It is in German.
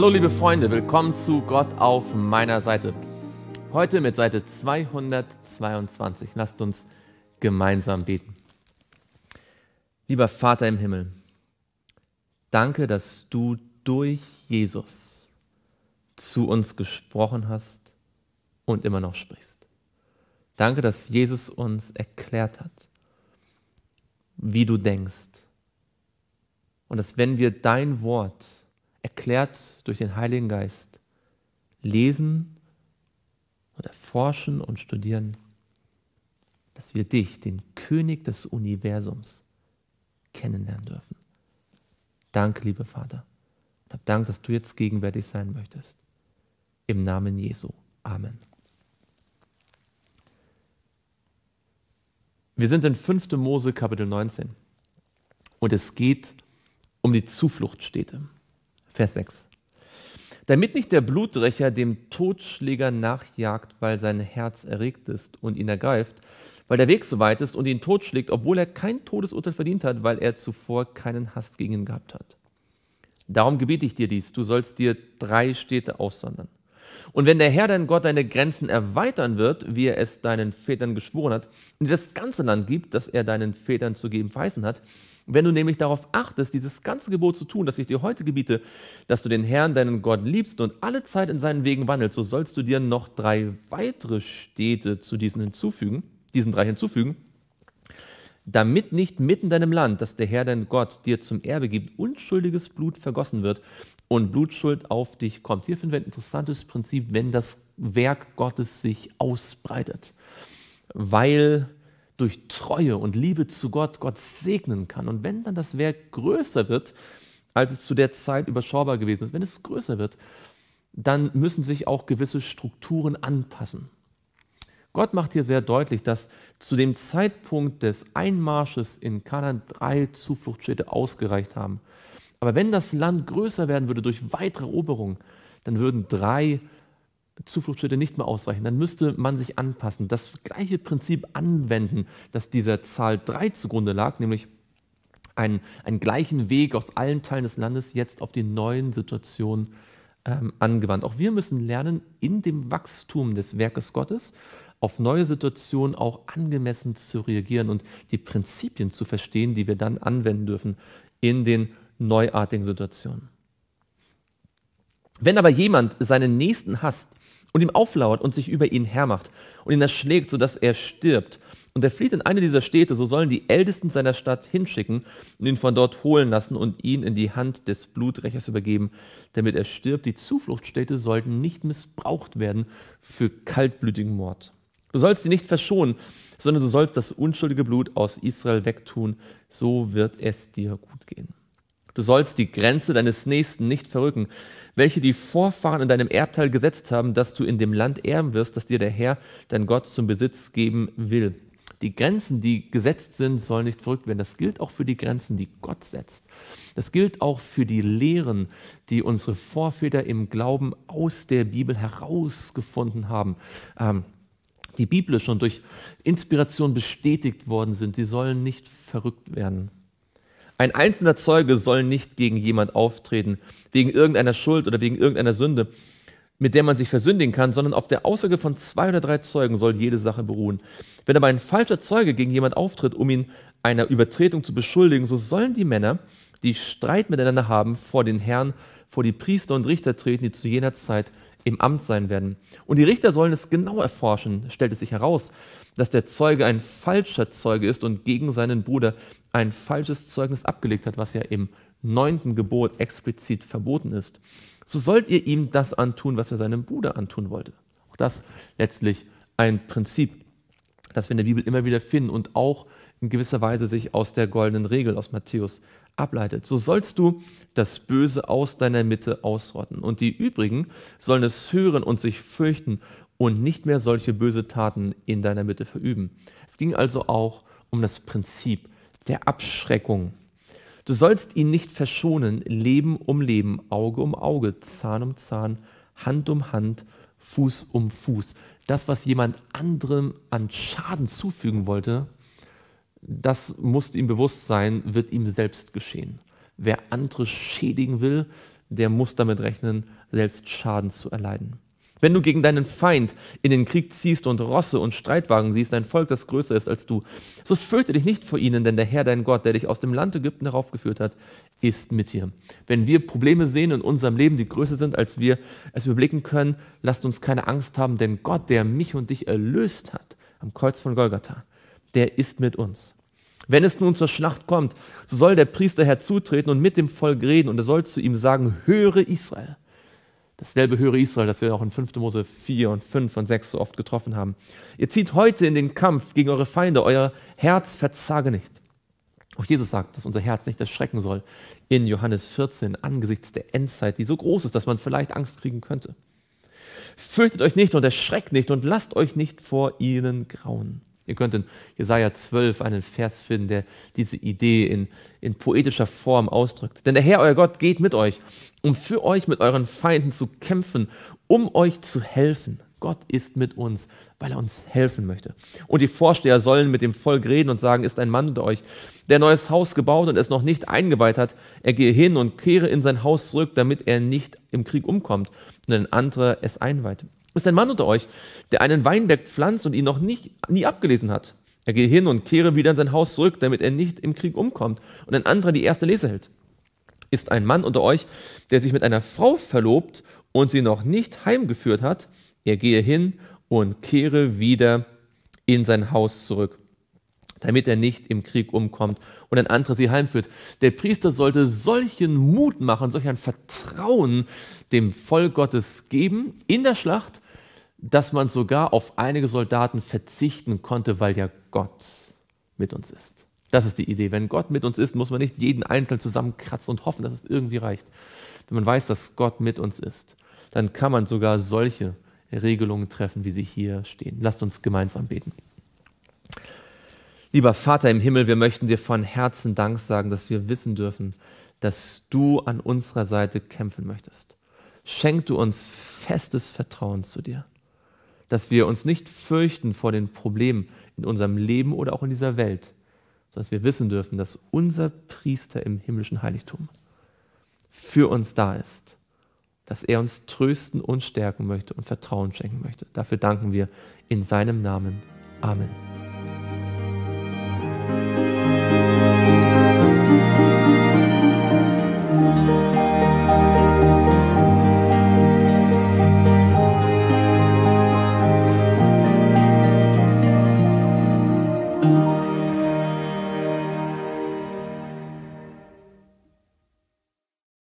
Hallo liebe Freunde, willkommen zu Gott auf meiner Seite. Heute mit Seite 222. Lasst uns gemeinsam beten. Lieber Vater im Himmel, danke, dass du durch Jesus zu uns gesprochen hast und immer noch sprichst. Danke, dass Jesus uns erklärt hat, wie du denkst. Und dass wenn wir dein Wort erklärt durch den Heiligen Geist. Lesen und erforschen und studieren, dass wir dich, den König des Universums, kennenlernen dürfen. Danke, liebe Vater. Und hab Dank, dass du jetzt gegenwärtig sein möchtest. Im Namen Jesu. Amen. Wir sind in 5. Mose Kapitel 19 und es geht um die Zufluchtstädte. Vers 6. Damit nicht der Blutrecher dem Totschläger nachjagt, weil sein Herz erregt ist und ihn ergreift, weil der Weg so weit ist und ihn totschlägt, obwohl er kein Todesurteil verdient hat, weil er zuvor keinen Hass gegen ihn gehabt hat. Darum gebiete ich dir dies, du sollst dir drei Städte aussondern. Und wenn der Herr, dein Gott, deine Grenzen erweitern wird, wie er es deinen Vätern geschworen hat, und dir das ganze Land gibt, das er deinen Vätern zu geben verheißen hat, wenn du nämlich darauf achtest, dieses ganze Gebot zu tun, das ich dir heute gebiete, dass du den Herrn, deinen Gott, liebst und alle Zeit in seinen Wegen wandelst, so sollst du dir noch drei weitere Städte zu diesen hinzufügen, diesen drei hinzufügen, damit nicht mitten in deinem Land, das der Herr, dein Gott, dir zum Erbe gibt, unschuldiges Blut vergossen wird und Blutschuld auf dich kommt. Hier finden wir ein interessantes Prinzip, wenn das Werk Gottes sich ausbreitet, weil durch Treue und Liebe zu Gott Gott segnen kann. Und wenn dann das Werk größer wird, als es zu der Zeit überschaubar gewesen ist, wenn es größer wird, dann müssen sich auch gewisse Strukturen anpassen. Gott macht hier sehr deutlich, dass zu dem Zeitpunkt des Einmarsches in Kanan drei Zufluchtsstädte ausgereicht haben. Aber wenn das Land größer werden würde durch weitere Eroberungen, dann würden drei Zufluchtsorte nicht mehr ausreichen. Dann müsste man sich anpassen, das gleiche Prinzip anwenden, das dieser Zahl drei zugrunde lag, nämlich einen, einen gleichen Weg aus allen Teilen des Landes jetzt auf die neuen Situationen ähm, angewandt. Auch wir müssen lernen, in dem Wachstum des Werkes Gottes auf neue Situationen auch angemessen zu reagieren und die Prinzipien zu verstehen, die wir dann anwenden dürfen in den neuartigen Situation. Wenn aber jemand seinen Nächsten hasst und ihm auflauert und sich über ihn hermacht und ihn erschlägt, sodass er stirbt, und er flieht in eine dieser Städte, so sollen die Ältesten seiner Stadt hinschicken und ihn von dort holen lassen und ihn in die Hand des Blutrechers übergeben, damit er stirbt. Die Zufluchtsstädte sollten nicht missbraucht werden für kaltblütigen Mord. Du sollst sie nicht verschonen, sondern du sollst das unschuldige Blut aus Israel wegtun, so wird es dir gut gehen. Du sollst die Grenze deines Nächsten nicht verrücken, welche die Vorfahren in deinem Erbteil gesetzt haben, dass du in dem Land erben wirst, das dir der Herr, dein Gott, zum Besitz geben will. Die Grenzen, die gesetzt sind, sollen nicht verrückt werden. Das gilt auch für die Grenzen, die Gott setzt. Das gilt auch für die Lehren, die unsere Vorväter im Glauben aus der Bibel herausgefunden haben. Ähm, die biblisch und durch Inspiration bestätigt worden sind, sie sollen nicht verrückt werden. Ein einzelner Zeuge soll nicht gegen jemand auftreten, wegen irgendeiner Schuld oder wegen irgendeiner Sünde, mit der man sich versündigen kann, sondern auf der Aussage von zwei oder drei Zeugen soll jede Sache beruhen. Wenn aber ein falscher Zeuge gegen jemand auftritt, um ihn einer Übertretung zu beschuldigen, so sollen die Männer, die Streit miteinander haben, vor den Herrn vor die Priester und Richter treten, die zu jener Zeit im Amt sein werden. Und die Richter sollen es genau erforschen. Stellt es sich heraus, dass der Zeuge ein falscher Zeuge ist und gegen seinen Bruder ein falsches Zeugnis abgelegt hat, was ja im neunten Gebot explizit verboten ist. So sollt ihr ihm das antun, was er seinem Bruder antun wollte. Auch das letztlich ein Prinzip, das wir in der Bibel immer wieder finden und auch in gewisser Weise sich aus der goldenen Regel aus Matthäus ableitet. So sollst du das Böse aus deiner Mitte ausrotten. Und die übrigen sollen es hören und sich fürchten und nicht mehr solche böse Taten in deiner Mitte verüben. Es ging also auch um das Prinzip der Abschreckung. Du sollst ihn nicht verschonen, Leben um Leben, Auge um Auge, Zahn um Zahn, Hand um Hand, Fuß um Fuß. Das, was jemand anderem an Schaden zufügen wollte, das muss ihm bewusst sein, wird ihm selbst geschehen. Wer andere schädigen will, der muss damit rechnen, selbst Schaden zu erleiden. Wenn du gegen deinen Feind in den Krieg ziehst und Rosse und Streitwagen siehst, ein Volk, das größer ist als du, so fürchte dich nicht vor ihnen, denn der Herr, dein Gott, der dich aus dem Land Ägypten heraufgeführt hat, ist mit dir. Wenn wir Probleme sehen in unserem Leben, die größer sind, als wir es überblicken können, lasst uns keine Angst haben, denn Gott, der mich und dich erlöst hat, am Kreuz von Golgatha, der ist mit uns. Wenn es nun zur Schlacht kommt, so soll der Priester herzutreten und mit dem Volk reden und er soll zu ihm sagen, höre Israel. Dasselbe höre Israel, das wir auch in 5. Mose 4 und 5 und 6 so oft getroffen haben. Ihr zieht heute in den Kampf gegen eure Feinde, euer Herz verzage nicht. Auch Jesus sagt, dass unser Herz nicht erschrecken soll in Johannes 14 angesichts der Endzeit, die so groß ist, dass man vielleicht Angst kriegen könnte. Fürchtet euch nicht und erschreckt nicht und lasst euch nicht vor ihnen grauen. Ihr könnt in Jesaja 12 einen Vers finden, der diese Idee in, in poetischer Form ausdrückt. Denn der Herr, euer Gott, geht mit euch, um für euch mit euren Feinden zu kämpfen, um euch zu helfen. Gott ist mit uns, weil er uns helfen möchte. Und die Vorsteher sollen mit dem Volk reden und sagen, ist ein Mann unter euch, der ein neues Haus gebaut und es noch nicht eingeweiht hat, er gehe hin und kehre in sein Haus zurück, damit er nicht im Krieg umkommt und ein anderer es einweiht ist ein Mann unter euch, der einen Weinberg pflanzt und ihn noch nicht, nie abgelesen hat. Er gehe hin und kehre wieder in sein Haus zurück, damit er nicht im Krieg umkommt und ein anderer die erste Lese hält. Ist ein Mann unter euch, der sich mit einer Frau verlobt und sie noch nicht heimgeführt hat, er gehe hin und kehre wieder in sein Haus zurück, damit er nicht im Krieg umkommt und ein anderer sie heimführt. Der Priester sollte solchen Mut machen, solch ein Vertrauen dem Volk Gottes geben in der Schlacht dass man sogar auf einige Soldaten verzichten konnte, weil ja Gott mit uns ist. Das ist die Idee. Wenn Gott mit uns ist, muss man nicht jeden Einzelnen zusammenkratzen und hoffen, dass es irgendwie reicht. Wenn man weiß, dass Gott mit uns ist, dann kann man sogar solche Regelungen treffen, wie sie hier stehen. Lasst uns gemeinsam beten. Lieber Vater im Himmel, wir möchten dir von Herzen Dank sagen, dass wir wissen dürfen, dass du an unserer Seite kämpfen möchtest. Schenk du uns festes Vertrauen zu dir dass wir uns nicht fürchten vor den Problemen in unserem Leben oder auch in dieser Welt, sondern dass wir wissen dürfen, dass unser Priester im himmlischen Heiligtum für uns da ist, dass er uns trösten und stärken möchte und Vertrauen schenken möchte. Dafür danken wir in seinem Namen. Amen.